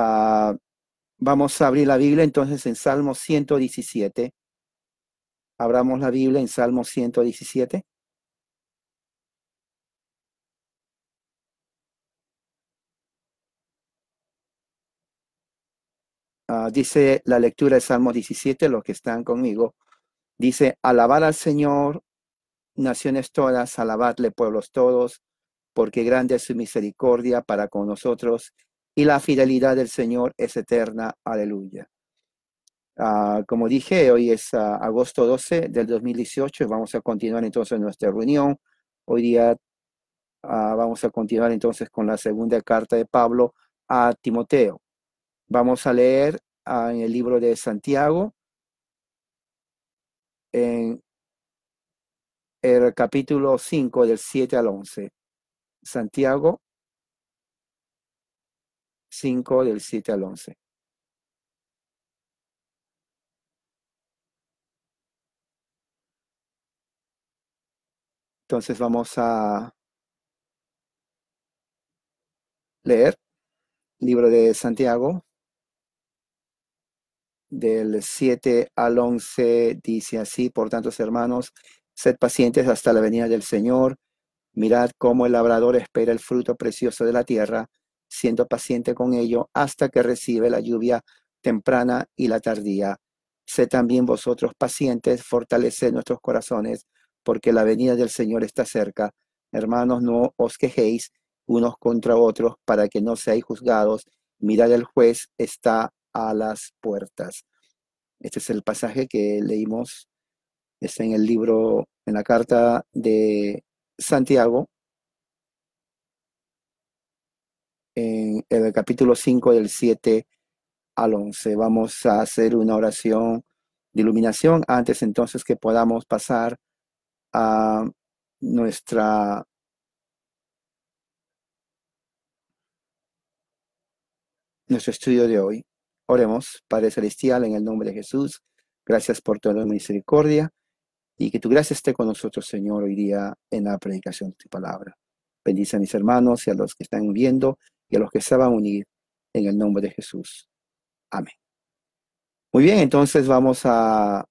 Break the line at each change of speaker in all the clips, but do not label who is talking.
Ah, vamos a abrir la Biblia entonces en Salmo 117. Abramos la Biblia en Salmo 117. Ah, dice la lectura de Salmo 17, los que están conmigo, dice, alabad al Señor, naciones todas, alabadle pueblos todos, porque grande es su misericordia para con nosotros y la fidelidad del Señor es eterna. Aleluya. Ah, como dije, hoy es ah, agosto 12 del 2018 vamos a continuar entonces nuestra reunión. Hoy día ah, vamos a continuar entonces con la segunda carta de Pablo a Timoteo. Vamos a leer en el libro de Santiago, en el capítulo 5 del 7 al 11. Santiago 5 del 7 al 11. Entonces vamos a leer libro de Santiago. Del 7 al 11 dice así, por tanto, hermanos, sed pacientes hasta la venida del Señor. Mirad cómo el labrador espera el fruto precioso de la tierra siendo paciente con ello hasta que recibe la lluvia temprana y la tardía. Sé también vosotros pacientes, fortaleced nuestros corazones, porque la venida del Señor está cerca. Hermanos, no os quejéis unos contra otros para que no seáis juzgados. Mirad, el juez está a las puertas. Este es el pasaje que leímos, está en el libro, en la carta de Santiago, en el capítulo 5 del 7 al 11. Vamos a hacer una oración de iluminación antes entonces que podamos pasar a nuestra nuestro estudio de hoy. Oremos, Padre Celestial, en el nombre de Jesús. Gracias por toda misericordia y que tu gracia esté con nosotros, Señor, hoy día en la predicación de tu palabra. Bendice a mis hermanos y a los que están viendo y a los que se van a unir en el nombre de Jesús. Amén. Muy bien, entonces vamos a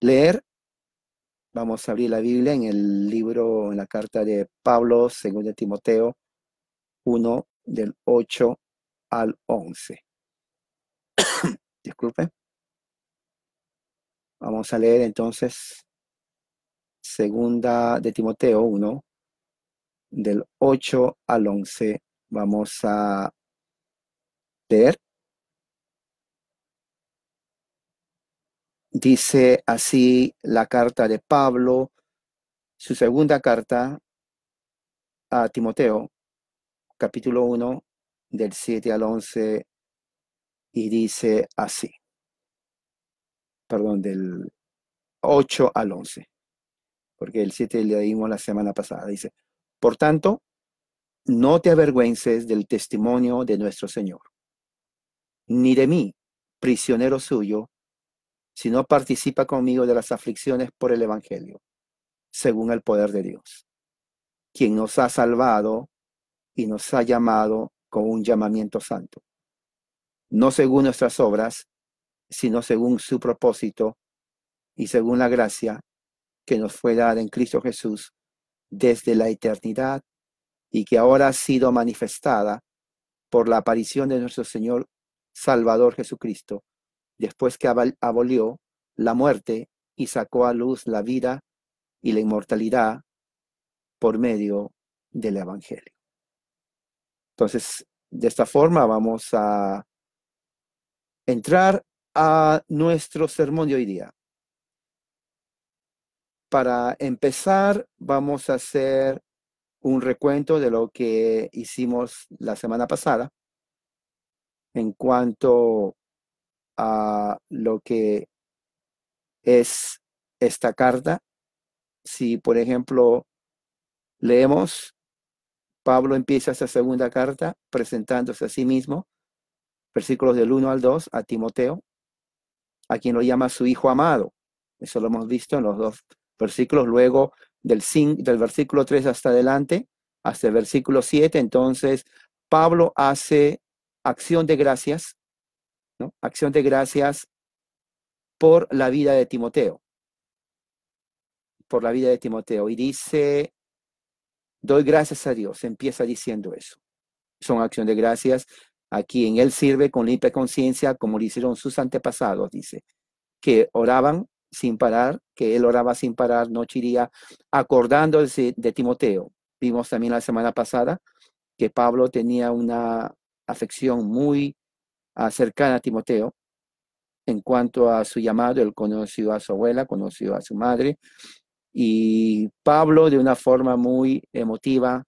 leer, vamos a abrir la Biblia en el libro, en la carta de Pablo, Segunda de Timoteo 1, del 8 al 11. Disculpe. Vamos a leer entonces segunda de Timoteo 1, del 8 al 11 vamos a leer. Dice así la carta de Pablo, su segunda carta a Timoteo, capítulo 1, del 7 al 11, y dice así, perdón, del 8 al 11, porque el 7 le dimos la semana pasada, dice, por tanto, no te avergüences del testimonio de nuestro Señor, ni de mí, prisionero suyo, si no participa conmigo de las aflicciones por el Evangelio, según el poder de Dios, quien nos ha salvado y nos ha llamado con un llamamiento santo, no según nuestras obras, sino según su propósito y según la gracia que nos fue dada en Cristo Jesús desde la eternidad y que ahora ha sido manifestada por la aparición de nuestro Señor Salvador Jesucristo, después que abolió la muerte y sacó a luz la vida y la inmortalidad por medio del Evangelio. Entonces, de esta forma vamos a entrar a nuestro sermón de hoy día. Para empezar, vamos a hacer un recuento de lo que hicimos la semana pasada en cuanto a lo que es esta carta. Si, por ejemplo, leemos, Pablo empieza esta segunda carta presentándose a sí mismo, versículos del 1 al 2, a Timoteo, a quien lo llama su hijo amado. Eso lo hemos visto en los dos versículos luego del, del versículo 3 hasta adelante, hasta el versículo 7, entonces Pablo hace acción de gracias, ¿no? Acción de gracias por la vida de Timoteo. Por la vida de Timoteo. Y dice, doy gracias a Dios. Empieza diciendo eso. Son acción de gracias a quien Él sirve con limpia conciencia, como lo hicieron sus antepasados, dice, que oraban sin parar, que él oraba sin parar, noche y día, acordándose de Timoteo. Vimos también la semana pasada que Pablo tenía una afección muy ah, cercana a Timoteo en cuanto a su llamado. Él conoció a su abuela, conoció a su madre. Y Pablo, de una forma muy emotiva,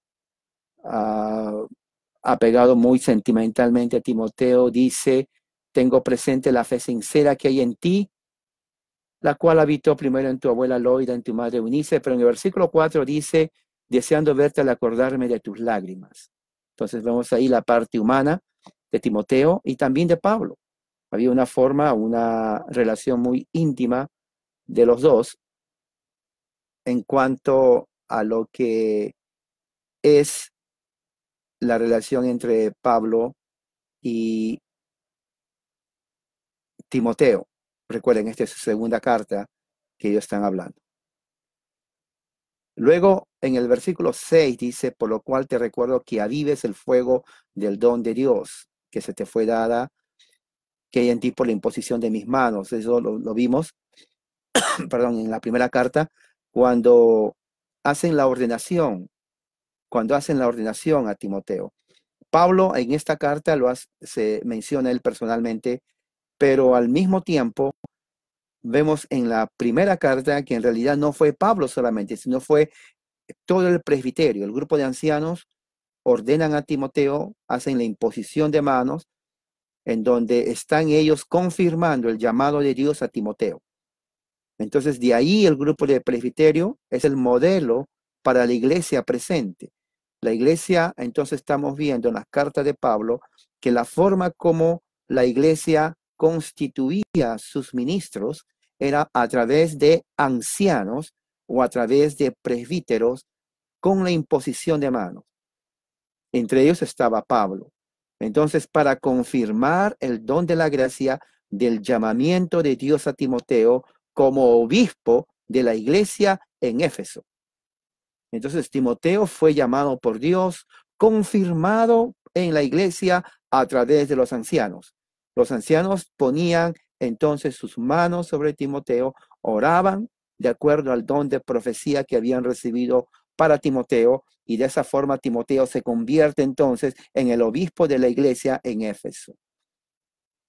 ah, apegado muy sentimentalmente a Timoteo, dice, tengo presente la fe sincera que hay en ti, la cual habitó primero en tu abuela Loida, en tu madre Unice, pero en el versículo 4 dice, deseando verte al acordarme de tus lágrimas. Entonces vemos ahí la parte humana de Timoteo y también de Pablo. Había una forma, una relación muy íntima de los dos en cuanto a lo que es la relación entre Pablo y Timoteo. Recuerden, esta es segunda carta que ellos están hablando. Luego, en el versículo 6 dice, por lo cual te recuerdo que avives el fuego del don de Dios que se te fue dada, que hay en ti por la imposición de mis manos. Eso lo, vimos, perdón, en la primera carta, cuando hacen la ordenación, cuando hacen la ordenación a Timoteo. Pablo en esta carta lo hace, se menciona él personalmente pero al mismo tiempo, vemos en la primera carta que en realidad no fue Pablo solamente, sino fue todo el presbiterio, el grupo de ancianos, ordenan a Timoteo, hacen la imposición de manos, en donde están ellos confirmando el llamado de Dios a Timoteo. Entonces, de ahí el grupo de presbiterio es el modelo para la iglesia presente. La iglesia, entonces estamos viendo en las cartas de Pablo, que la forma como la iglesia constituía sus ministros era a través de ancianos o a través de presbíteros con la imposición de manos. Entre ellos estaba Pablo. Entonces, para confirmar el don de la gracia del llamamiento de Dios a Timoteo como obispo de la iglesia en Éfeso. Entonces, Timoteo fue llamado por Dios, confirmado en la iglesia a través de los ancianos. Los ancianos ponían entonces sus manos sobre Timoteo, oraban de acuerdo al don de profecía que habían recibido para Timoteo, y de esa forma Timoteo se convierte entonces en el obispo de la iglesia en Éfeso.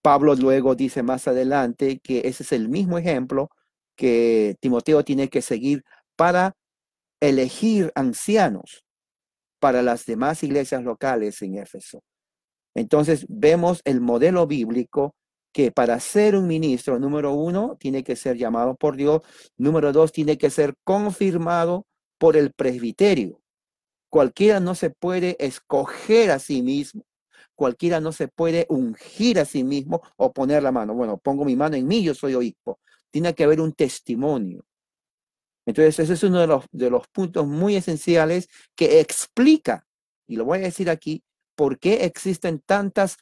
Pablo luego dice más adelante que ese es el mismo ejemplo que Timoteo tiene que seguir para elegir ancianos para las demás iglesias locales en Éfeso. Entonces vemos el modelo bíblico que para ser un ministro, número uno, tiene que ser llamado por Dios, número dos, tiene que ser confirmado por el presbiterio. Cualquiera no se puede escoger a sí mismo, cualquiera no se puede ungir a sí mismo o poner la mano. Bueno, pongo mi mano en mí, yo soy obispo. Tiene que haber un testimonio. Entonces, ese es uno de los, de los puntos muy esenciales que explica, y lo voy a decir aquí, por qué existen tantas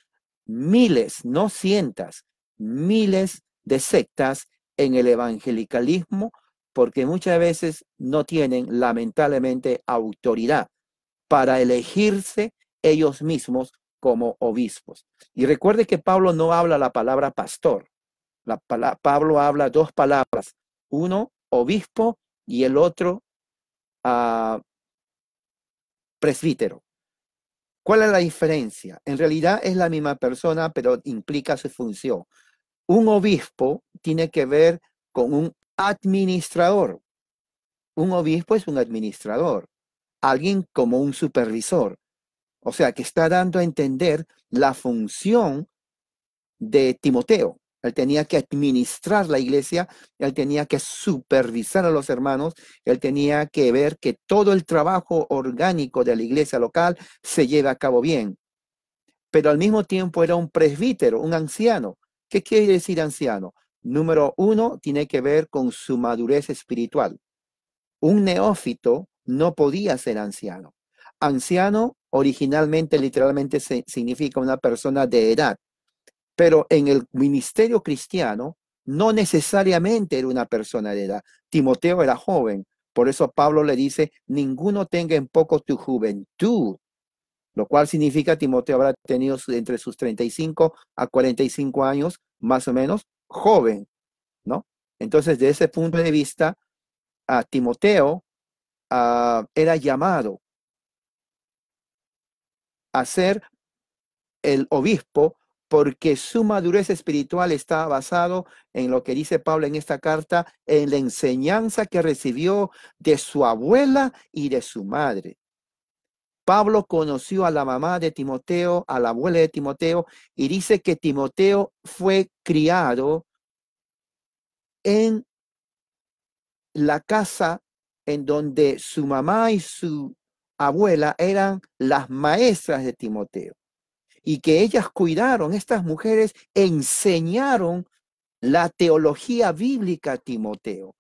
miles, no cientas, miles de sectas en el evangelicalismo, porque muchas veces no tienen lamentablemente autoridad para elegirse ellos mismos como obispos. Y recuerde que Pablo no habla la palabra pastor. La, Pablo habla dos palabras, uno obispo y el otro ah, presbítero. ¿Cuál es la diferencia? En realidad es la misma persona, pero implica su función. Un obispo tiene que ver con un administrador. Un obispo es un administrador, alguien como un supervisor. O sea, que está dando a entender la función de Timoteo él tenía que administrar la iglesia, él tenía que supervisar a los hermanos, él tenía que ver que todo el trabajo orgánico de la iglesia local se lleva a cabo bien. Pero al mismo tiempo era un presbítero, un anciano. ¿Qué quiere decir anciano? Número uno, tiene que ver con su madurez espiritual. Un neófito no podía ser anciano. Anciano originalmente, literalmente, significa una persona de edad pero en el ministerio cristiano no necesariamente era una persona de edad. Timoteo era joven. Por eso Pablo le dice, ninguno tenga en poco tu juventud, lo cual significa Timoteo habrá tenido entre sus 35 a 45 años, más o menos, joven, ¿no? Entonces, de ese punto de vista, a Timoteo era llamado a ser el obispo porque su madurez espiritual está basado en lo que dice Pablo en esta carta, en la enseñanza que recibió de su abuela y de su madre. Pablo conoció a la mamá de Timoteo, a la abuela de Timoteo, y dice que Timoteo fue criado en la casa en donde su mamá y su abuela eran las maestras de Timoteo y que ellas cuidaron, estas mujeres enseñaron la teología bíblica a Timoteo.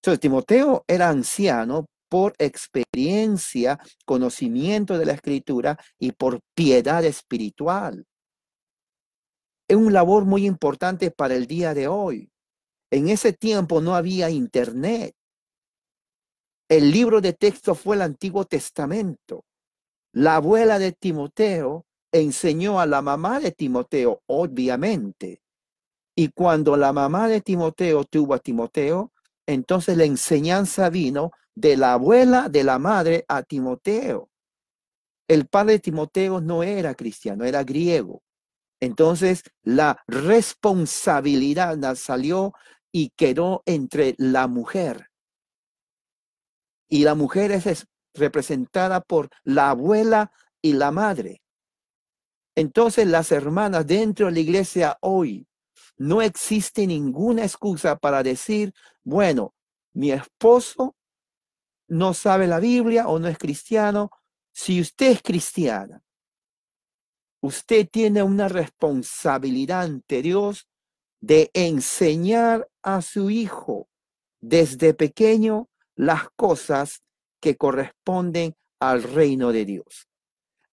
Entonces, Timoteo era anciano por experiencia, conocimiento de la escritura y por piedad espiritual. Es un labor muy importante para el día de hoy. En ese tiempo no había internet. El libro de texto fue el Antiguo Testamento. La abuela de Timoteo enseñó a la mamá de Timoteo, obviamente. Y cuando la mamá de Timoteo tuvo a Timoteo, entonces la enseñanza vino de la abuela de la madre a Timoteo. El padre de Timoteo no era cristiano, era griego. Entonces la responsabilidad salió y quedó entre la mujer. Y la mujer es representada por la abuela y la madre. Entonces las hermanas dentro de la iglesia hoy, no existe ninguna excusa para decir, bueno, mi esposo no sabe la Biblia o no es cristiano. Si usted es cristiana, usted tiene una responsabilidad ante Dios de enseñar a su hijo desde pequeño las cosas que corresponden al reino de Dios.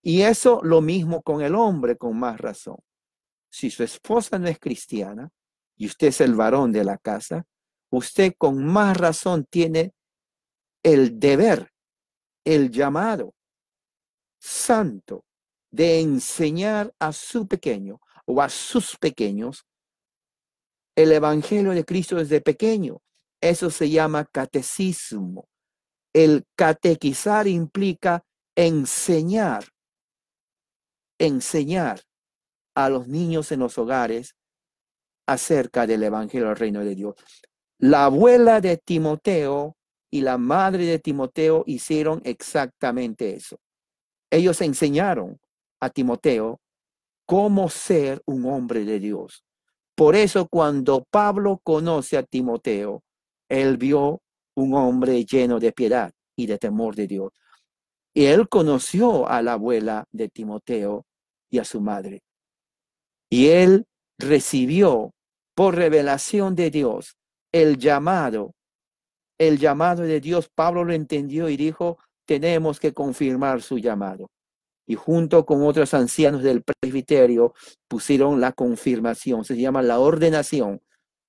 Y eso lo mismo con el hombre, con más razón. Si su esposa no es cristiana y usted es el varón de la casa, usted con más razón tiene el deber, el llamado santo de enseñar a su pequeño o a sus pequeños el Evangelio de Cristo desde pequeño. Eso se llama catecismo. El catequizar implica enseñar enseñar a los niños en los hogares acerca del Evangelio del Reino de Dios. La abuela de Timoteo y la madre de Timoteo hicieron exactamente eso. Ellos enseñaron a Timoteo cómo ser un hombre de Dios. Por eso cuando Pablo conoce a Timoteo, él vio un hombre lleno de piedad y de temor de Dios. Y él conoció a la abuela de Timoteo y a su madre. Y él recibió por revelación de Dios el llamado. El llamado de Dios, Pablo lo entendió y dijo, tenemos que confirmar su llamado. Y junto con otros ancianos del presbiterio pusieron la confirmación, se llama la ordenación,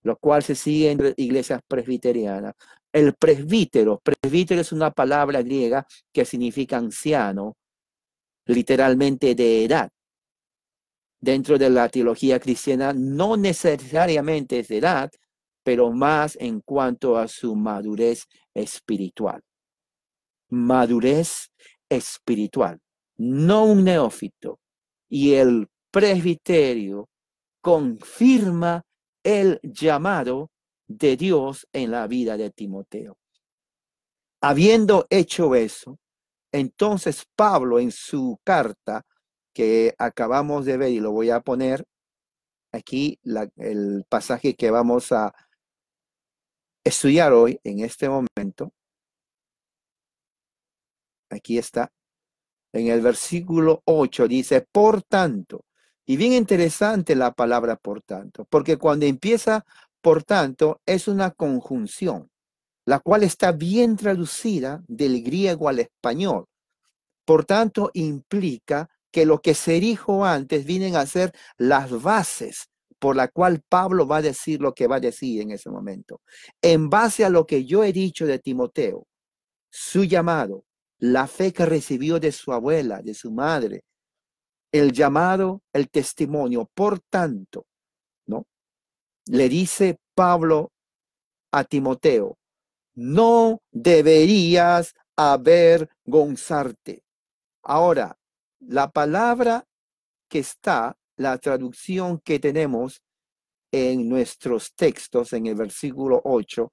lo cual se sigue en iglesias presbiterianas. El presbítero, presbítero es una palabra griega que significa anciano, literalmente de edad. Dentro de la teología cristiana no necesariamente es de edad, pero más en cuanto a su madurez espiritual. Madurez espiritual, no un neófito. Y el presbiterio confirma el llamado de Dios en la vida de Timoteo. Habiendo hecho eso, entonces Pablo en su carta que acabamos de ver, y lo voy a poner aquí, el pasaje que vamos a estudiar hoy en este momento, aquí está, en el versículo 8 dice, por tanto, y bien interesante la palabra por tanto, porque cuando empieza por tanto, es una conjunción, la cual está bien traducida del griego al español. Por tanto, implica que lo que se dijo antes vienen a ser las bases por la cual Pablo va a decir lo que va a decir en ese momento. En base a lo que yo he dicho de Timoteo, su llamado, la fe que recibió de su abuela, de su madre, el llamado, el testimonio. Por tanto, le dice Pablo a Timoteo, no deberías avergonzarte. Ahora, la palabra que está, la traducción que tenemos en nuestros textos, en el versículo 8,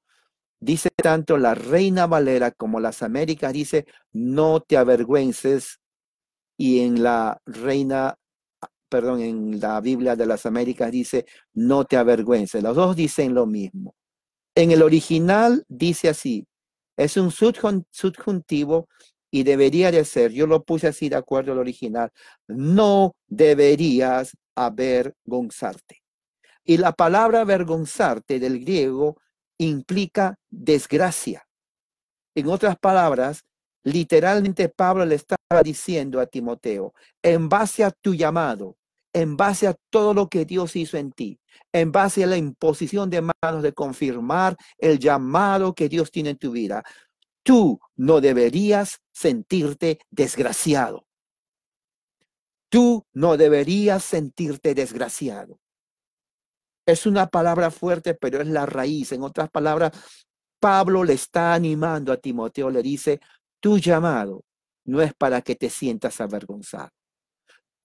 dice tanto la Reina Valera como las Américas, dice, no te avergüences. Y en la Reina perdón, en la Biblia de las Américas dice, no te avergüences. Los dos dicen lo mismo. En el original dice así, es un subjuntivo y debería de ser, yo lo puse así de acuerdo al original, no deberías avergonzarte. Y la palabra avergonzarte del griego implica desgracia. En otras palabras, literalmente Pablo le estaba diciendo a Timoteo, en base a tu llamado, en base a todo lo que Dios hizo en ti, en base a la imposición de manos de confirmar el llamado que Dios tiene en tu vida. Tú no deberías sentirte desgraciado. Tú no deberías sentirte desgraciado. Es una palabra fuerte, pero es la raíz. En otras palabras, Pablo le está animando a Timoteo, le dice, tu llamado no es para que te sientas avergonzado.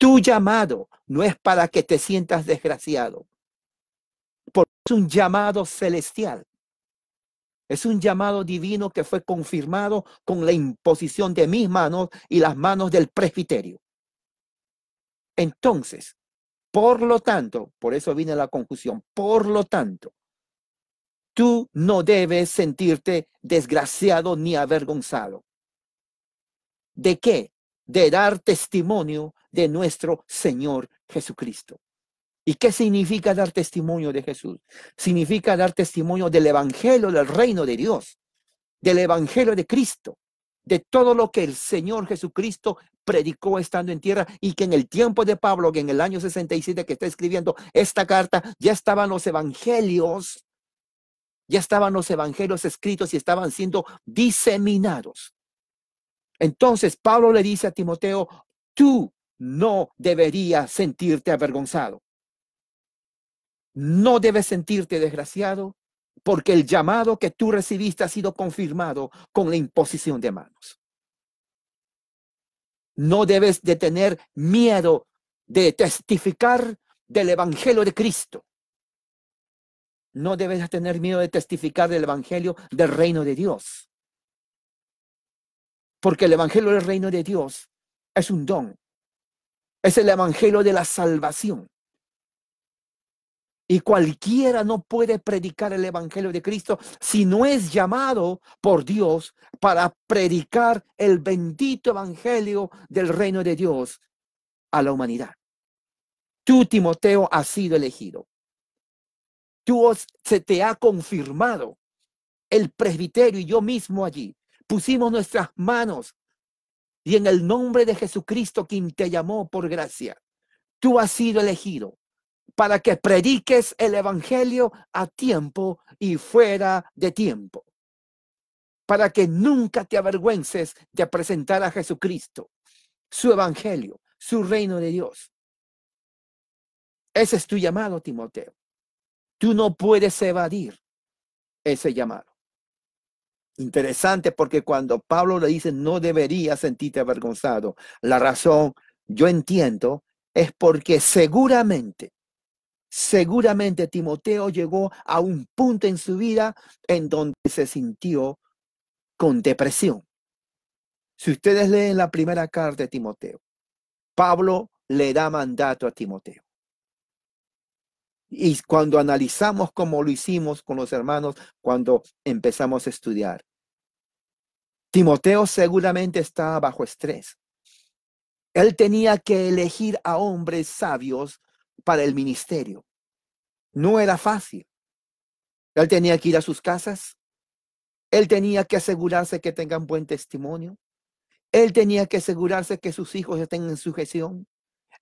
Tu llamado no es para que te sientas desgraciado, porque es un llamado celestial. Es un llamado divino que fue confirmado con la imposición de mis manos y las manos del presbiterio. Entonces, por lo tanto, por eso viene la confusión, por lo tanto, tú no debes sentirte desgraciado ni avergonzado. ¿De qué? De dar testimonio de nuestro Señor Jesucristo. ¿Y qué significa dar testimonio de Jesús? Significa dar testimonio del Evangelio del reino de Dios, del Evangelio de Cristo, de todo lo que el Señor Jesucristo predicó estando en tierra y que en el tiempo de Pablo, que en el año 67 que está escribiendo esta carta, ya estaban los evangelios, ya estaban los evangelios escritos y estaban siendo diseminados. Entonces Pablo le dice a Timoteo, tú no deberías sentirte avergonzado. No debes sentirte desgraciado porque el llamado que tú recibiste ha sido confirmado con la imposición de manos. No debes de tener miedo de testificar del Evangelio de Cristo. No debes de tener miedo de testificar del Evangelio del reino de Dios. Porque el Evangelio del reino de Dios es un don es el evangelio de la salvación. Y cualquiera no puede predicar el Evangelio de Cristo si no es llamado por Dios para predicar el bendito Evangelio del reino de Dios a la humanidad. Tú, Timoteo, has sido elegido. Tú se te ha confirmado el presbiterio y yo mismo allí. Pusimos nuestras manos y en el nombre de Jesucristo quien te llamó por gracia, tú has sido elegido para que prediques el Evangelio a tiempo y fuera de tiempo, para que nunca te avergüences de presentar a Jesucristo, su Evangelio, su reino de Dios. Ese es tu llamado, Timoteo. Tú no puedes evadir ese llamado. Interesante porque cuando Pablo le dice no deberías sentirte avergonzado, la razón, yo entiendo, es porque seguramente, seguramente Timoteo llegó a un punto en su vida en donde se sintió con depresión. Si ustedes leen la primera carta de Timoteo, Pablo le da mandato a Timoteo. Y cuando analizamos como lo hicimos con los hermanos, cuando empezamos a estudiar, Timoteo seguramente estaba bajo estrés. Él tenía que elegir a hombres sabios para el ministerio. No era fácil. Él tenía que ir a sus casas. Él tenía que asegurarse que tengan buen testimonio. Él tenía que asegurarse que sus hijos estén en sujeción.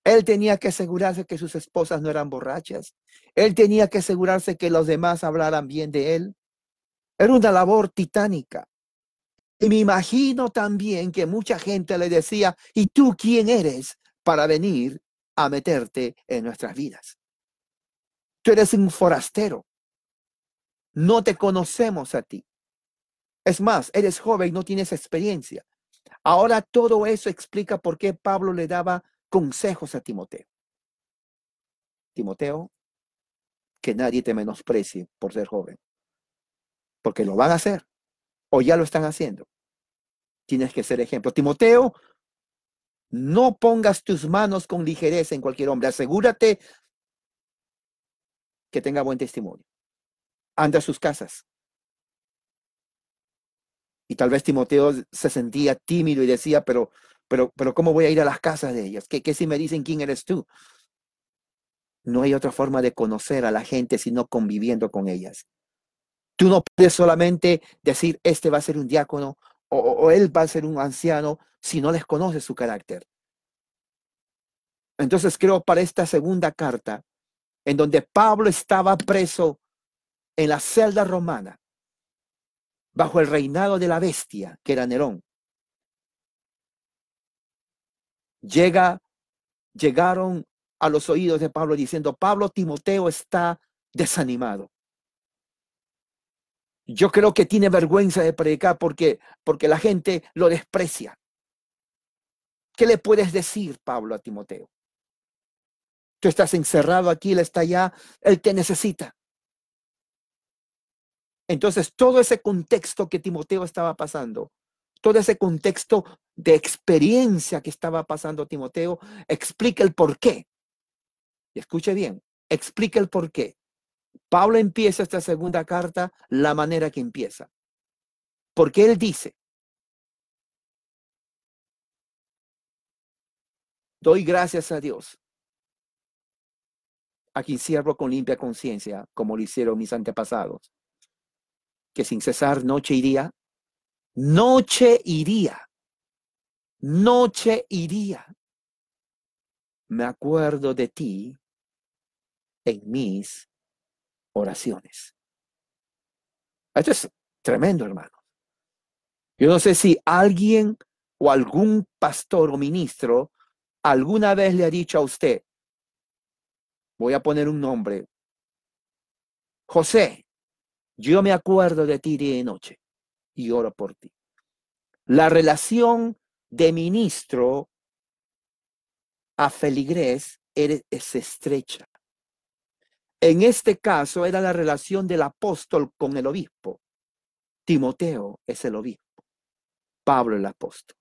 Él tenía que asegurarse que sus esposas no eran borrachas. Él tenía que asegurarse que los demás hablaran bien de él. Era una labor titánica. Y me imagino también que mucha gente le decía, ¿y tú quién eres para venir a meterte en nuestras vidas? Tú eres un forastero. No te conocemos a ti. Es más, eres joven, no tienes experiencia. Ahora todo eso explica por qué Pablo le daba consejos a Timoteo. Timoteo, que nadie te menosprecie por ser joven, porque lo van a hacer o ya lo están haciendo. Tienes que ser ejemplo. Timoteo, no pongas tus manos con ligereza en cualquier hombre. Asegúrate que tenga buen testimonio. Anda a sus casas. Y tal vez Timoteo se sentía tímido y decía, pero, pero, pero ¿cómo voy a ir a las casas de ellas? ¿Qué, qué si me dicen quién eres tú? No hay otra forma de conocer a la gente sino conviviendo con ellas. Tú no puedes solamente decir, este va a ser un diácono o, él va a ser un anciano si no les conoces su carácter. Entonces creo para esta segunda carta, en donde Pablo estaba preso en la celda romana, bajo el reinado de la bestia, que era Nerón, llega, llegaron a los oídos de Pablo diciendo, Pablo Timoteo está desanimado yo creo que tiene vergüenza de predicar porque, porque la gente lo desprecia. ¿Qué le puedes decir, Pablo, a Timoteo? Tú estás encerrado aquí, él está allá, él te necesita. Entonces, todo ese contexto que Timoteo estaba pasando, todo ese contexto de experiencia que estaba pasando Timoteo, explica el por qué. Y escuche bien, explica el por qué Pablo empieza esta segunda carta la manera que empieza. Porque él dice, doy gracias a Dios, a quien siervo con limpia conciencia, como lo hicieron mis antepasados, que sin cesar noche y día, noche y día, noche y día, me acuerdo de ti en mis oraciones. Esto es tremendo, hermano. Yo no sé si alguien o algún pastor o ministro alguna vez le ha dicho a usted, voy a poner un nombre, José, yo me acuerdo de ti día y noche y oro por ti. La relación de ministro a Feligres es estrecha. En este caso era la relación del apóstol con el obispo. Timoteo es el obispo, Pablo el apóstol.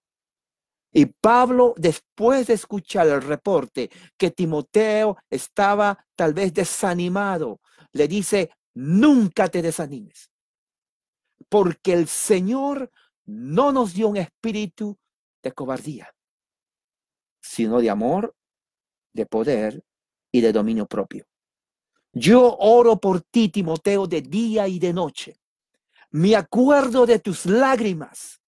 Y Pablo, después de escuchar el reporte que Timoteo estaba tal vez desanimado, le dice, nunca te desanimes, porque el Señor no nos dio un espíritu de cobardía, sino de amor, de poder y de dominio propio. Yo oro por ti, Timoteo, de día y de noche. Me acuerdo de tus lágrimas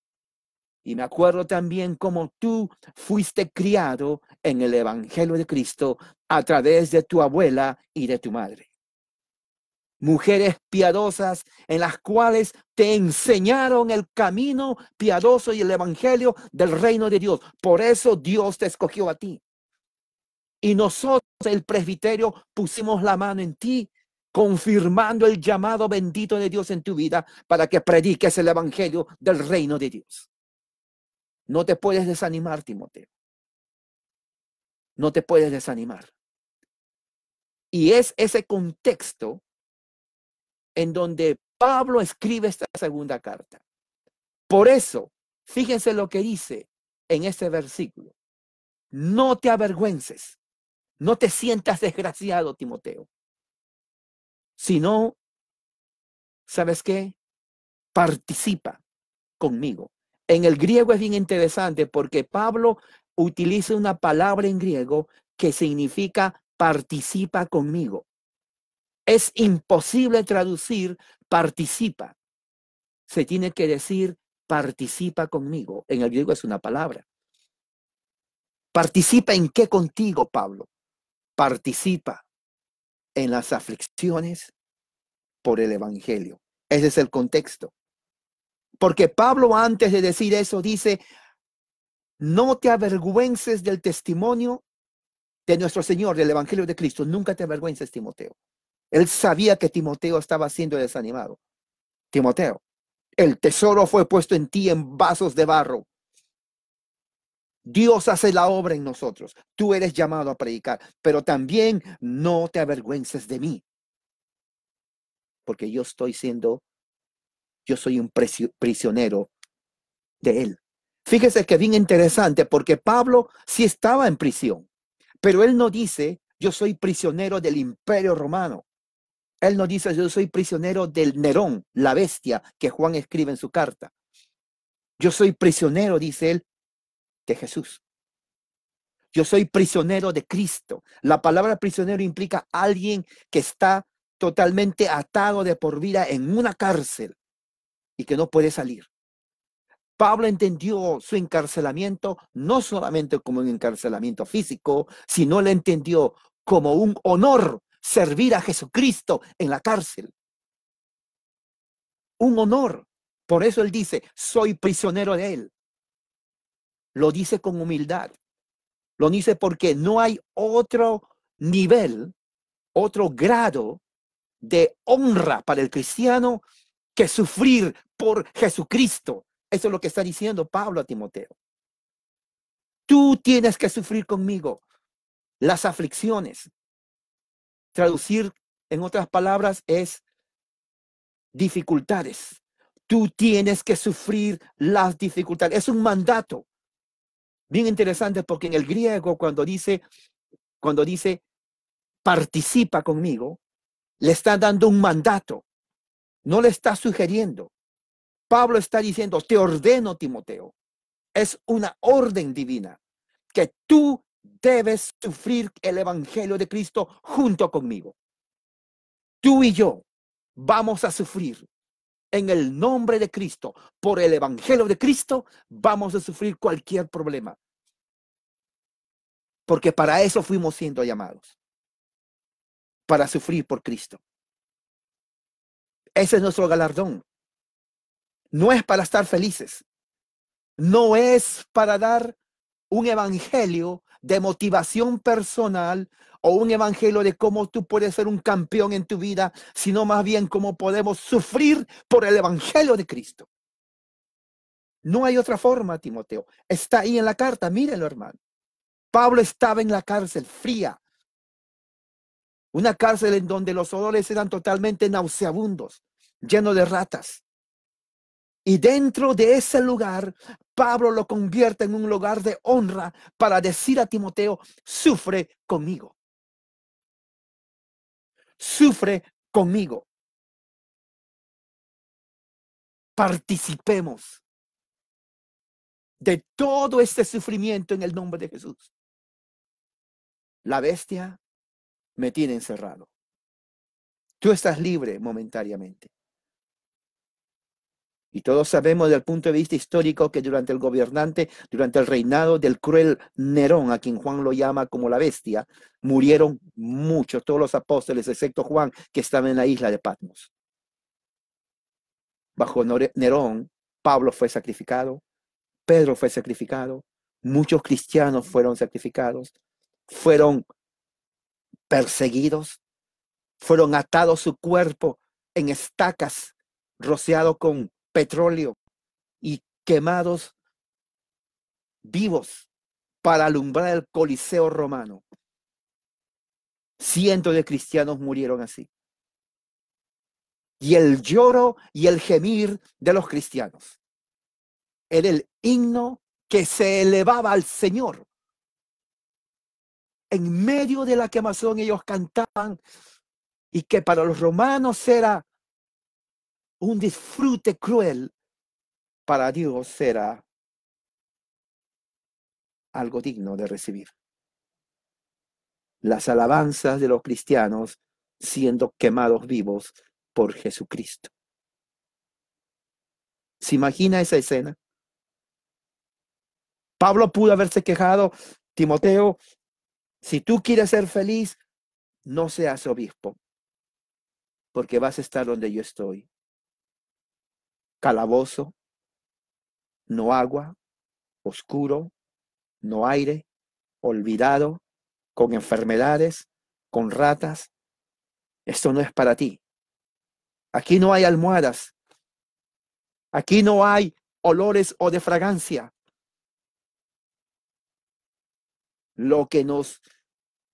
y me acuerdo también cómo tú fuiste criado en el Evangelio de Cristo a través de tu abuela y de tu madre. Mujeres piadosas en las cuales te enseñaron el camino piadoso y el Evangelio del reino de Dios. Por eso Dios te escogió a ti. Y nosotros, el presbiterio, pusimos la mano en ti, confirmando el llamado bendito de Dios en tu vida para que prediques el Evangelio del reino de Dios. No te puedes desanimar, Timoteo. No te puedes desanimar. Y es ese contexto en donde Pablo escribe esta segunda carta. Por eso, fíjense lo que dice en este versículo. No te avergüences no te sientas desgraciado, Timoteo. Si no, ¿sabes qué? Participa conmigo. En el griego es bien interesante porque Pablo utiliza una palabra en griego que significa participa conmigo. Es imposible traducir participa. Se tiene que decir participa conmigo. En el griego es una palabra. Participa en qué contigo, Pablo participa en las aflicciones por el Evangelio. Ese es el contexto. Porque Pablo antes de decir eso dice, no te avergüences del testimonio de nuestro Señor, del Evangelio de Cristo. Nunca te avergüences, Timoteo. Él sabía que Timoteo estaba siendo desanimado. Timoteo, el tesoro fue puesto en ti en vasos de barro Dios hace la obra en nosotros. Tú eres llamado a predicar, pero también no te avergüences de mí. Porque yo estoy siendo, yo soy un prisionero de él. Fíjese que bien interesante, porque Pablo sí estaba en prisión, pero él no dice, yo soy prisionero del imperio romano. Él no dice, yo soy prisionero del Nerón, la bestia que Juan escribe en su carta. Yo soy prisionero, dice él, Jesús. Yo soy prisionero de Cristo. La palabra prisionero implica alguien que está totalmente atado de por vida en una cárcel y que no puede salir. Pablo entendió su encarcelamiento no solamente como un encarcelamiento físico, sino le entendió como un honor servir a Jesucristo en la cárcel. Un honor. Por eso él dice, soy prisionero de él. Lo dice con humildad. Lo dice porque no hay otro nivel, otro grado de honra para el cristiano que sufrir por Jesucristo. Eso es lo que está diciendo Pablo a Timoteo. Tú tienes que sufrir conmigo las aflicciones. Traducir, en otras palabras, es dificultades. Tú tienes que sufrir las dificultades. Es un mandato. Bien interesante porque en el griego cuando dice, cuando dice participa conmigo, le está dando un mandato, no le está sugiriendo. Pablo está diciendo, te ordeno, Timoteo, es una orden divina, que tú debes sufrir el Evangelio de Cristo junto conmigo. Tú y yo vamos a sufrir en el nombre de Cristo, por el Evangelio de Cristo, vamos a sufrir cualquier problema. Porque para eso fuimos siendo llamados. Para sufrir por Cristo. Ese es nuestro galardón. No es para estar felices. No es para dar un evangelio de motivación personal o un evangelio de cómo tú puedes ser un campeón en tu vida, sino más bien cómo podemos sufrir por el evangelio de Cristo. No hay otra forma, Timoteo. Está ahí en la carta, mírenlo, hermano. Pablo estaba en la cárcel fría. Una cárcel en donde los olores eran totalmente nauseabundos, llenos de ratas. Y dentro de ese lugar, Pablo lo convierte en un lugar de honra para decir a Timoteo, sufre conmigo sufre conmigo. Participemos de todo este sufrimiento en el nombre de Jesús. La bestia me tiene encerrado. Tú estás libre momentáneamente. Y todos sabemos del punto de vista histórico que durante el gobernante, durante el reinado del cruel Nerón, a quien Juan lo llama como la bestia, murieron muchos, todos los apóstoles, excepto Juan, que estaba en la isla de Patmos. Bajo Nerón, Pablo fue sacrificado, Pedro fue sacrificado, muchos cristianos fueron sacrificados, fueron perseguidos, fueron atados su cuerpo en estacas, rociado con petróleo y quemados vivos para alumbrar el Coliseo romano. Cientos de cristianos murieron así. Y el lloro y el gemir de los cristianos era el himno que se elevaba al Señor. En medio de la quemazón ellos cantaban y que para los romanos era un disfrute cruel para Dios será algo digno de recibir. Las alabanzas de los cristianos siendo quemados vivos por Jesucristo. ¿Se imagina esa escena? Pablo pudo haberse quejado, Timoteo, si tú quieres ser feliz, no seas obispo, porque vas a estar donde yo estoy calabozo, no agua, oscuro, no aire, olvidado, con enfermedades, con ratas. Esto no es para ti. Aquí no hay almohadas. Aquí no hay olores o de fragancia. Lo que nos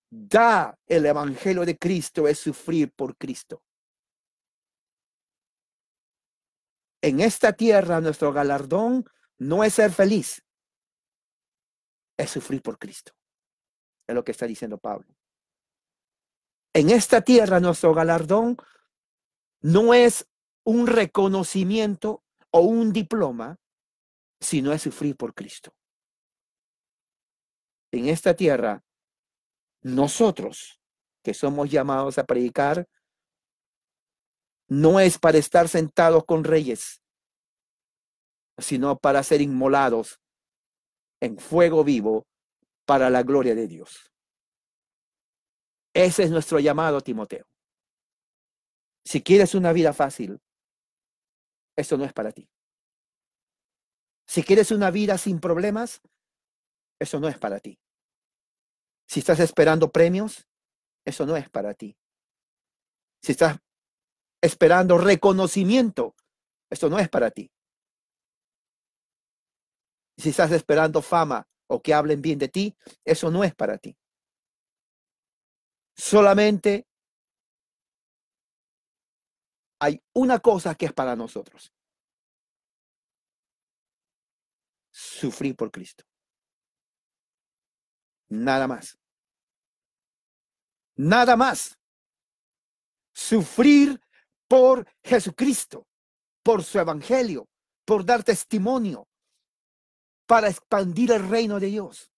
da el Evangelio de Cristo es sufrir por Cristo. en esta tierra nuestro galardón no es ser feliz, es sufrir por Cristo. Es lo que está diciendo Pablo. En esta tierra nuestro galardón no es un reconocimiento o un diploma, sino es sufrir por Cristo. En esta tierra, nosotros que somos llamados a predicar no es para estar sentados con reyes, sino para ser inmolados en fuego vivo para la gloria de Dios. Ese es nuestro llamado, Timoteo. Si quieres una vida fácil, eso no es para ti. Si quieres una vida sin problemas, eso no es para ti. Si estás esperando premios, eso no es para ti. Si estás esperando reconocimiento, esto no es para ti. Si estás esperando fama o que hablen bien de ti, eso no es para ti. Solamente hay una cosa que es para nosotros. Sufrir por Cristo. Nada más. Nada más. Sufrir por Jesucristo, por su evangelio, por dar testimonio, para expandir el reino de Dios.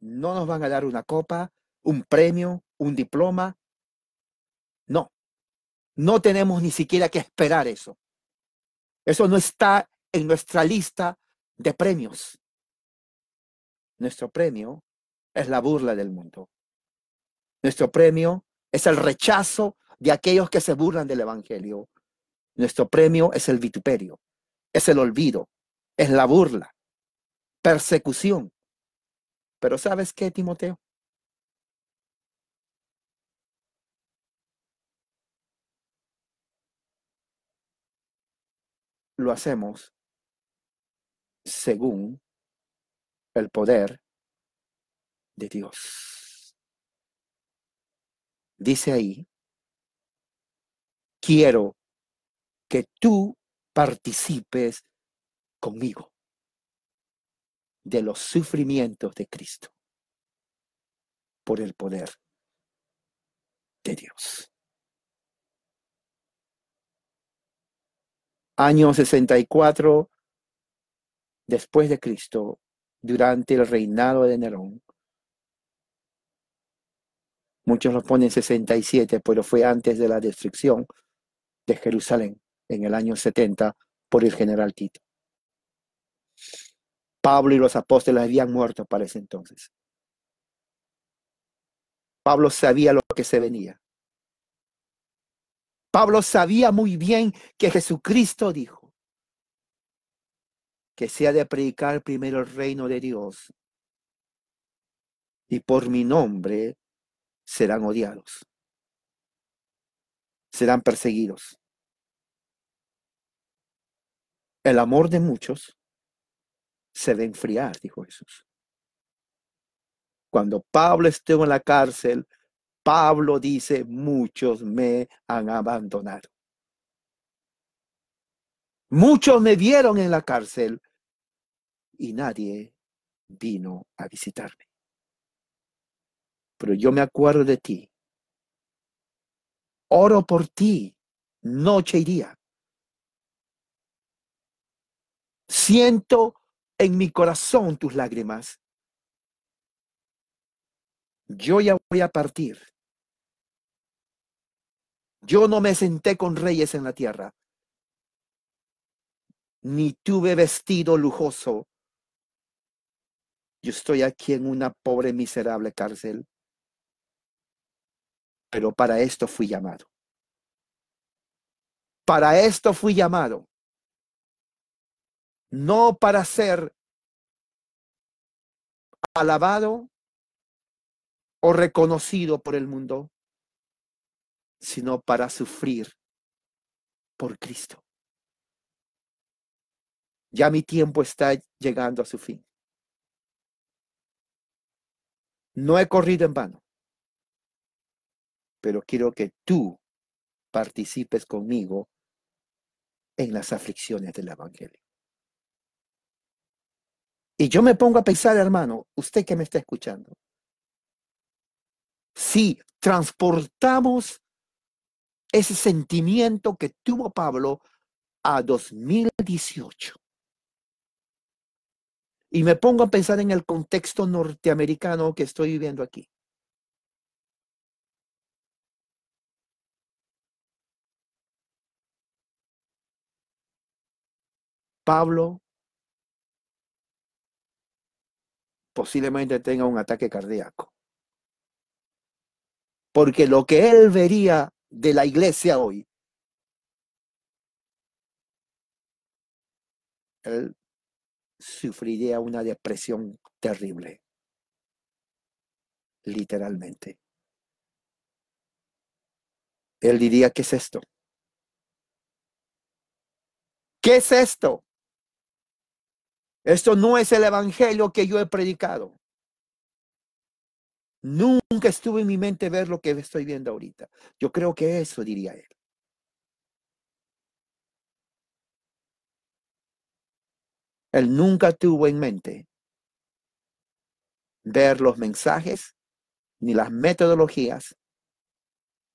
No nos van a dar una copa, un premio, un diploma. No, no tenemos ni siquiera que esperar eso. Eso no está en nuestra lista de premios. Nuestro premio es la burla del mundo. Nuestro premio es el rechazo de aquellos que se burlan del Evangelio. Nuestro premio es el vituperio, es el olvido, es la burla, persecución. Pero ¿sabes qué, Timoteo? Lo hacemos según el poder de Dios dice ahí, quiero que tú participes conmigo de los sufrimientos de Cristo por el poder de Dios. Año 64 después de Cristo, durante el reinado de Nerón, Muchos lo ponen 67, pero fue antes de la destrucción de Jerusalén en el año 70 por el general Tito. Pablo y los apóstoles habían muerto para ese entonces. Pablo sabía lo que se venía. Pablo sabía muy bien que Jesucristo dijo que sea de predicar primero el reino de Dios y por mi nombre serán odiados, serán perseguidos. El amor de muchos se va enfriar, dijo Jesús. Cuando Pablo estuvo en la cárcel, Pablo dice, muchos me han abandonado. Muchos me vieron en la cárcel y nadie vino a visitarme pero yo me acuerdo de ti. Oro por ti, noche y día. Siento en mi corazón tus lágrimas. Yo ya voy a partir. Yo no me senté con reyes en la tierra, ni tuve vestido lujoso. Yo estoy aquí en una pobre, miserable cárcel pero para esto fui llamado. Para esto fui llamado. No para ser alabado o reconocido por el mundo, sino para sufrir por Cristo. Ya mi tiempo está llegando a su fin. No he corrido en vano pero quiero que tú participes conmigo en las aflicciones del Evangelio. Y yo me pongo a pensar, hermano, usted que me está escuchando, si transportamos ese sentimiento que tuvo Pablo a 2018, y me pongo a pensar en el contexto norteamericano que estoy viviendo aquí, Pablo posiblemente tenga un ataque cardíaco. Porque lo que él vería de la iglesia hoy, él sufriría una depresión terrible, literalmente. Él diría, ¿qué es esto? ¿Qué es esto? Esto no es el evangelio que yo he predicado. Nunca estuve en mi mente ver lo que estoy viendo ahorita. Yo creo que eso diría él. Él nunca tuvo en mente ver los mensajes ni las metodologías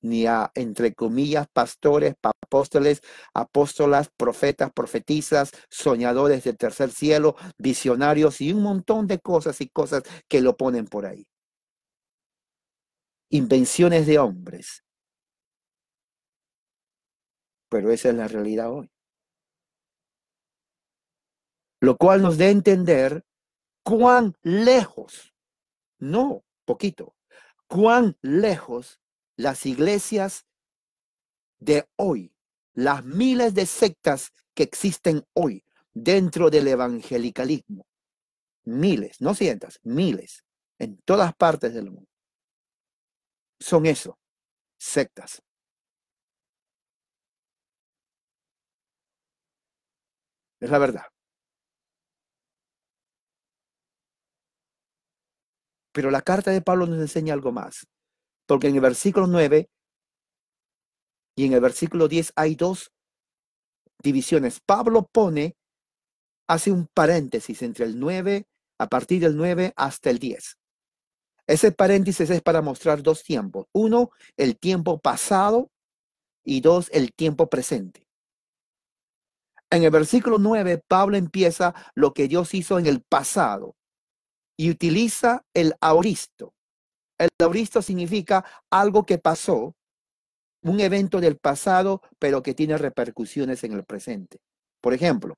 ni a, entre comillas, pastores, apóstoles, apóstolas, profetas, profetizas, soñadores del tercer cielo, visionarios y un montón de cosas y cosas que lo ponen por ahí. Invenciones de hombres. Pero esa es la realidad hoy. Lo cual nos da a entender cuán lejos, no poquito, cuán lejos las iglesias de hoy, las miles de sectas que existen hoy dentro del evangelicalismo. Miles, no cientos, miles, en todas partes del mundo. Son eso, sectas. Es la verdad. Pero la carta de Pablo nos enseña algo más. Porque en el versículo 9 y en el versículo 10 hay dos divisiones. Pablo pone, hace un paréntesis entre el 9, a partir del 9 hasta el 10. Ese paréntesis es para mostrar dos tiempos. Uno, el tiempo pasado y dos, el tiempo presente. En el versículo 9, Pablo empieza lo que Dios hizo en el pasado y utiliza el auristo. El lauristo significa algo que pasó, un evento del pasado, pero que tiene repercusiones en el presente. Por ejemplo,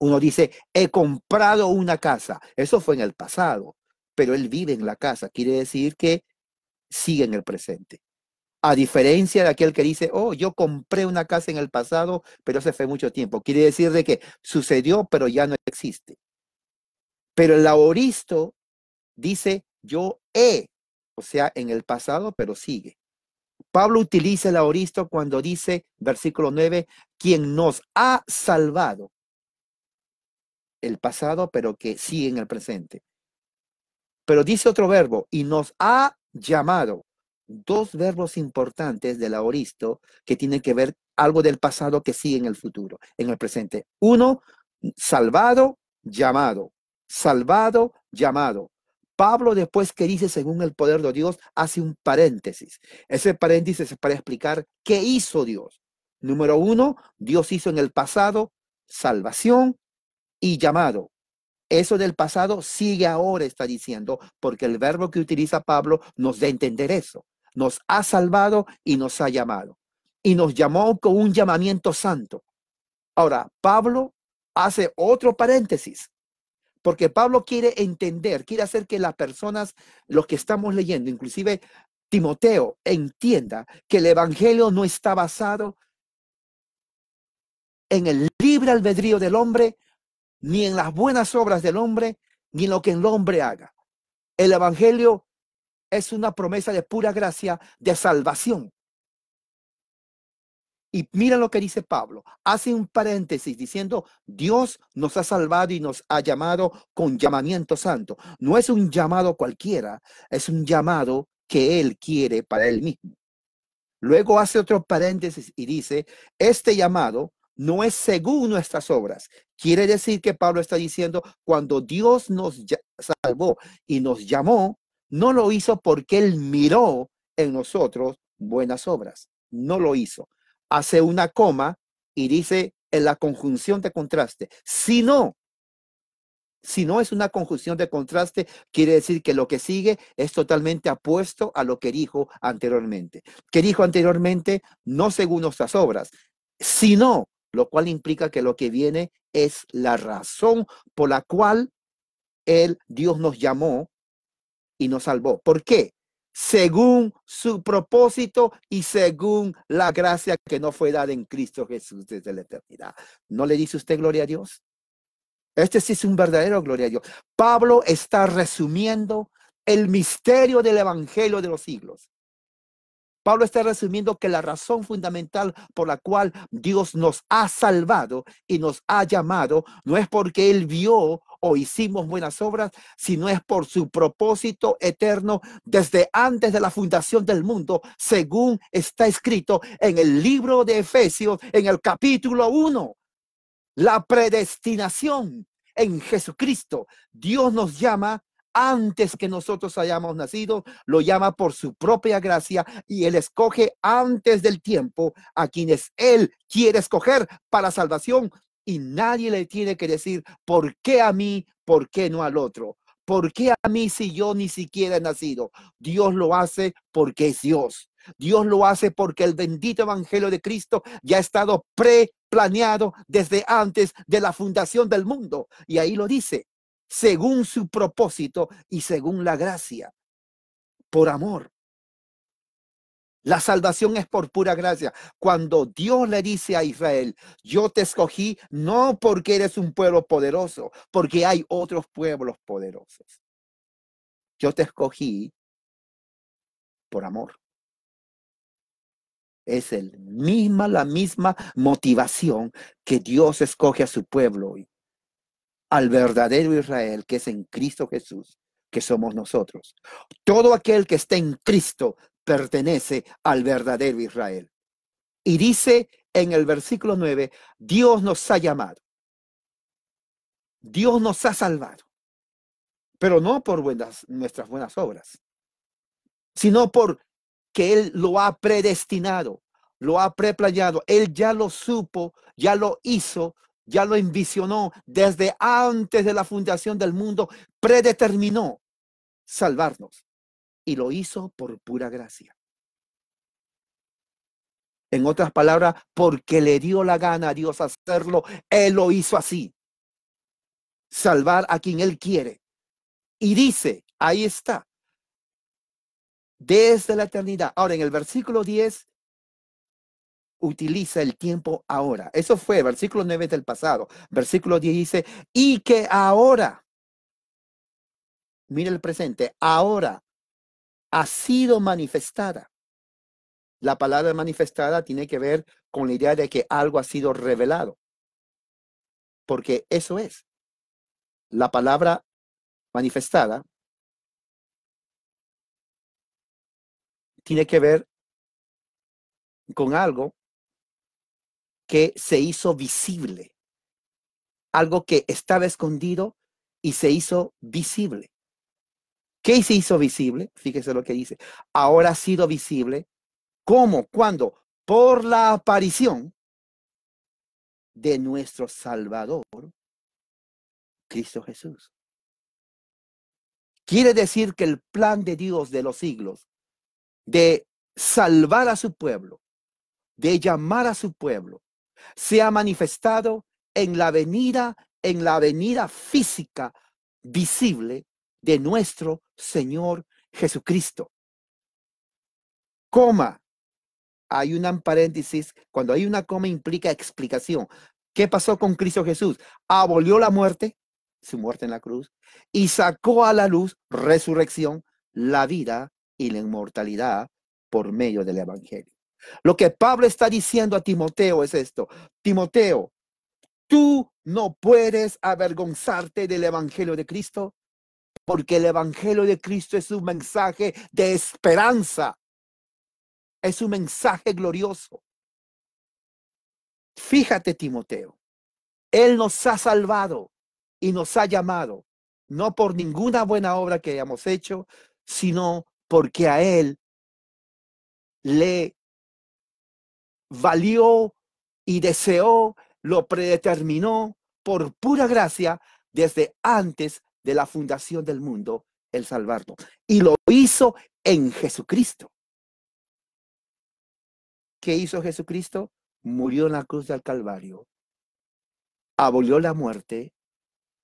uno dice, he comprado una casa. Eso fue en el pasado, pero él vive en la casa. Quiere decir que sigue en el presente. A diferencia de aquel que dice, oh, yo compré una casa en el pasado, pero se fue mucho tiempo. Quiere decir de que sucedió, pero ya no existe. Pero el lauristo dice, yo he, o sea, en el pasado, pero sigue. Pablo utiliza el aoristo cuando dice, versículo 9, quien nos ha salvado. El pasado, pero que sigue en el presente. Pero dice otro verbo, y nos ha llamado. Dos verbos importantes del aoristo que tienen que ver algo del pasado que sigue en el futuro, en el presente. Uno, salvado, llamado. Salvado, llamado. Pablo después que dice según el poder de Dios, hace un paréntesis. Ese paréntesis es para explicar qué hizo Dios. Número uno, Dios hizo en el pasado salvación y llamado. Eso del pasado sigue ahora, está diciendo, porque el verbo que utiliza Pablo nos da a entender eso. Nos ha salvado y nos ha llamado. Y nos llamó con un llamamiento santo. Ahora, Pablo hace otro paréntesis porque Pablo quiere entender, quiere hacer que las personas, los que estamos leyendo, inclusive Timoteo, entienda que el Evangelio no está basado en el libre albedrío del hombre, ni en las buenas obras del hombre, ni en lo que el hombre haga. El Evangelio es una promesa de pura gracia, de salvación, y mira lo que dice Pablo. Hace un paréntesis diciendo, Dios nos ha salvado y nos ha llamado con llamamiento santo. No es un llamado cualquiera, es un llamado que Él quiere para Él mismo. Luego hace otro paréntesis y dice, este llamado no es según nuestras obras. Quiere decir que Pablo está diciendo, cuando Dios nos salvó y nos llamó, no lo hizo porque Él miró en nosotros buenas obras. No lo hizo hace una coma y dice en la conjunción de contraste. Si no, si no es una conjunción de contraste, quiere decir que lo que sigue es totalmente apuesto a lo que dijo anteriormente. Que dijo anteriormente, no según nuestras obras, sino, lo cual implica que lo que viene es la razón por la cual el Dios nos llamó y nos salvó. ¿Por qué? según su propósito y según la gracia que no fue dada en Cristo Jesús desde la eternidad. ¿No le dice usted gloria a Dios? Este sí es un verdadero gloria a Dios. Pablo está resumiendo el misterio del Evangelio de los siglos. Pablo está resumiendo que la razón fundamental por la cual Dios nos ha salvado y nos ha llamado no es porque Él vio o hicimos buenas obras, sino es por su propósito eterno desde antes de la fundación del mundo, según está escrito en el libro de Efesios, en el capítulo 1. La predestinación en Jesucristo. Dios nos llama antes que nosotros hayamos nacido, lo llama por su propia gracia y Él escoge antes del tiempo a quienes Él quiere escoger para salvación y nadie le tiene que decir, ¿por qué a mí? ¿Por qué no al otro? ¿Por qué a mí si yo ni siquiera he nacido? Dios lo hace porque es Dios. Dios lo hace porque el bendito evangelio de Cristo ya ha estado preplaneado desde antes de la fundación del mundo. Y ahí lo dice, según su propósito y según la gracia, por amor. La salvación es por pura gracia. Cuando Dios le dice a Israel, yo te escogí no porque eres un pueblo poderoso, porque hay otros pueblos poderosos. Yo te escogí por amor. Es el misma, la misma motivación que Dios escoge a su pueblo hoy al verdadero Israel que es en Cristo Jesús, que somos nosotros. Todo aquel que está en Cristo pertenece al verdadero Israel. Y dice en el versículo 9, Dios nos ha llamado. Dios nos ha salvado. Pero no por nuestras buenas obras, sino por que Él lo ha predestinado, lo ha preplayado. Él ya lo supo, ya lo hizo, ya lo envisionó desde antes de la fundación del mundo, predeterminó salvarnos y lo hizo por pura gracia. En otras palabras, porque le dio la gana a Dios hacerlo, Él lo hizo así. Salvar a quien Él quiere. Y dice, ahí está, desde la eternidad. Ahora, en el versículo 10, utiliza el tiempo ahora. Eso fue versículo 9 del pasado. Versículo 10 dice, y que ahora, mira el presente, ahora ha sido manifestada. La palabra manifestada tiene que ver con la idea de que algo ha sido revelado. Porque eso es. La palabra manifestada tiene que ver con algo que se hizo visible, algo que estaba escondido y se hizo visible. ¿Qué se hizo visible? Fíjese lo que dice. Ahora ha sido visible. ¿Cómo? ¿Cuándo? Por la aparición de nuestro Salvador, Cristo Jesús. Quiere decir que el plan de Dios de los siglos, de salvar a su pueblo, de llamar a su pueblo, se ha manifestado en la venida, en la venida física visible de nuestro Señor Jesucristo. Coma. Hay un paréntesis. Cuando hay una coma implica explicación. ¿Qué pasó con Cristo Jesús? Abolió la muerte, su muerte en la cruz, y sacó a la luz, resurrección, la vida y la inmortalidad por medio del Evangelio. Lo que Pablo está diciendo a Timoteo es esto. Timoteo, tú no puedes avergonzarte del Evangelio de Cristo, porque el Evangelio de Cristo es un mensaje de esperanza. Es un mensaje glorioso. Fíjate, Timoteo, Él nos ha salvado y nos ha llamado, no por ninguna buena obra que hayamos hecho, sino porque a Él le valió y deseó, lo predeterminó por pura gracia desde antes de la fundación del mundo, el salvarlo Y lo hizo en Jesucristo. ¿Qué hizo Jesucristo? Murió en la cruz del Calvario, abolió la muerte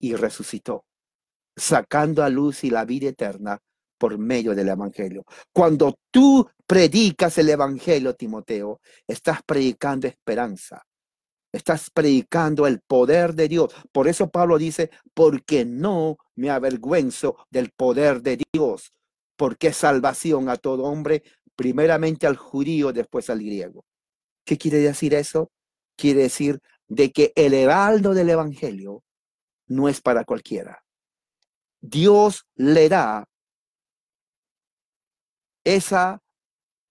y resucitó, sacando a luz y la vida eterna por medio del Evangelio. Cuando tú predicas el Evangelio, Timoteo, estás predicando esperanza, estás predicando el poder de Dios. Por eso Pablo dice, porque no me avergüenzo del poder de Dios, porque salvación a todo hombre, primeramente al judío, después al griego. ¿Qué quiere decir eso? Quiere decir de que el heraldo del Evangelio no es para cualquiera. Dios le da esa,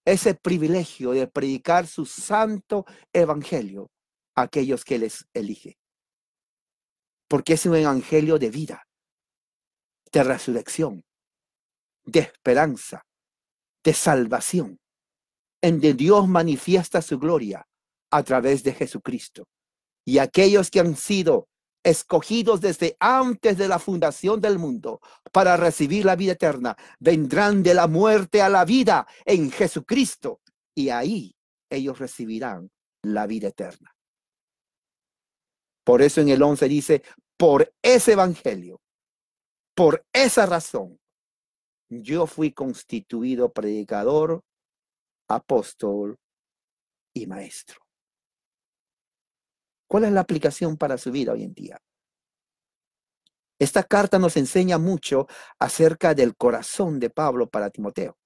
ese privilegio de predicar su santo evangelio a aquellos que les elige. Porque es un evangelio de vida, de resurrección, de esperanza, de salvación, en donde Dios manifiesta su gloria a través de Jesucristo. Y aquellos que han sido escogidos desde antes de la fundación del mundo para recibir la vida eterna, vendrán de la muerte a la vida en Jesucristo y ahí ellos recibirán la vida eterna. Por eso en el 11 dice, por ese evangelio, por esa razón, yo fui constituido predicador, apóstol y maestro. ¿Cuál es la aplicación para su vida hoy en día? Esta carta nos enseña mucho acerca del corazón de Pablo para Timoteo.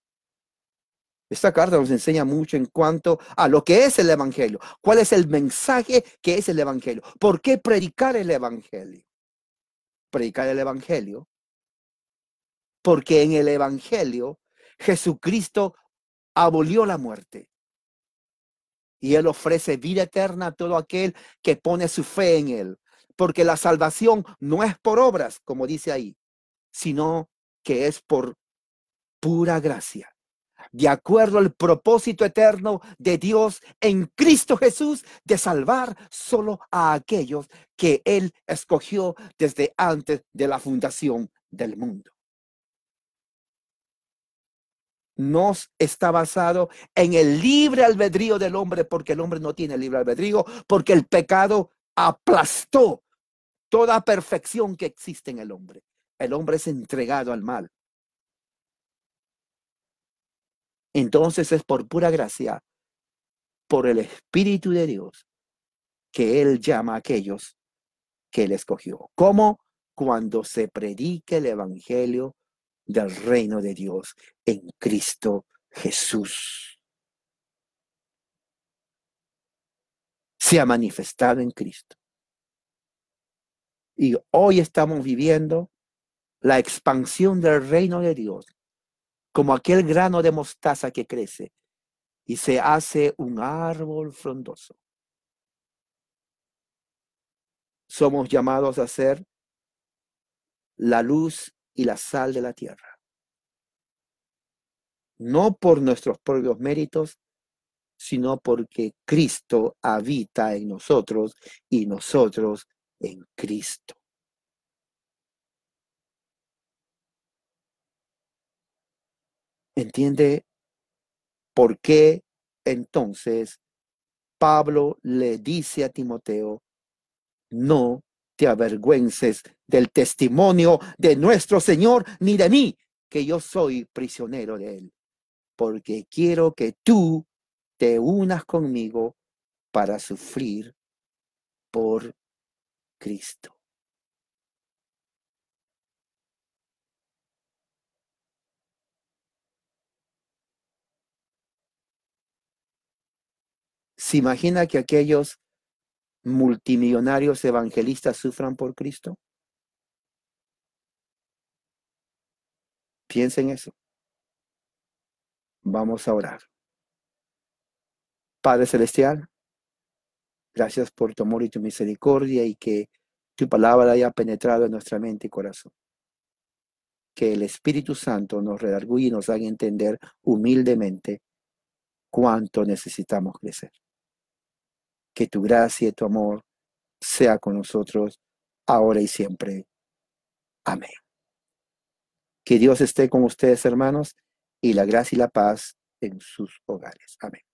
Esta carta nos enseña mucho en cuanto a lo que es el Evangelio, cuál es el mensaje que es el Evangelio, por qué predicar el Evangelio. Predicar el Evangelio, porque en el Evangelio Jesucristo abolió la muerte, y Él ofrece vida eterna a todo aquel que pone su fe en Él. Porque la salvación no es por obras, como dice ahí, sino que es por pura gracia. De acuerdo al propósito eterno de Dios en Cristo Jesús de salvar solo a aquellos que Él escogió desde antes de la fundación del mundo no está basado en el libre albedrío del hombre, porque el hombre no tiene libre albedrío, porque el pecado aplastó toda perfección que existe en el hombre. El hombre es entregado al mal. Entonces es por pura gracia, por el Espíritu de Dios, que Él llama a aquellos que Él escogió. ¿Cómo? Cuando se predique el Evangelio del reino de Dios en Cristo Jesús. Se ha manifestado en Cristo. Y hoy estamos viviendo la expansión del reino de Dios, como aquel grano de mostaza que crece y se hace un árbol frondoso. Somos llamados a ser la luz y la sal de la tierra. No por nuestros propios méritos, sino porque Cristo habita en nosotros y nosotros en Cristo. ¿Entiende por qué entonces Pablo le dice a Timoteo, no te avergüences del testimonio de nuestro Señor ni de mí, que yo soy prisionero de Él, porque quiero que tú te unas conmigo para sufrir por Cristo. Se imagina que aquellos multimillonarios evangelistas sufran por Cristo? Piensen en eso. Vamos a orar. Padre Celestial, gracias por tu amor y tu misericordia y que tu palabra haya penetrado en nuestra mente y corazón. Que el Espíritu Santo nos redargüe y nos haga entender humildemente cuánto necesitamos crecer que tu gracia y tu amor sea con nosotros ahora y siempre. Amén. Que Dios esté con ustedes, hermanos, y la gracia y la paz en sus hogares. Amén.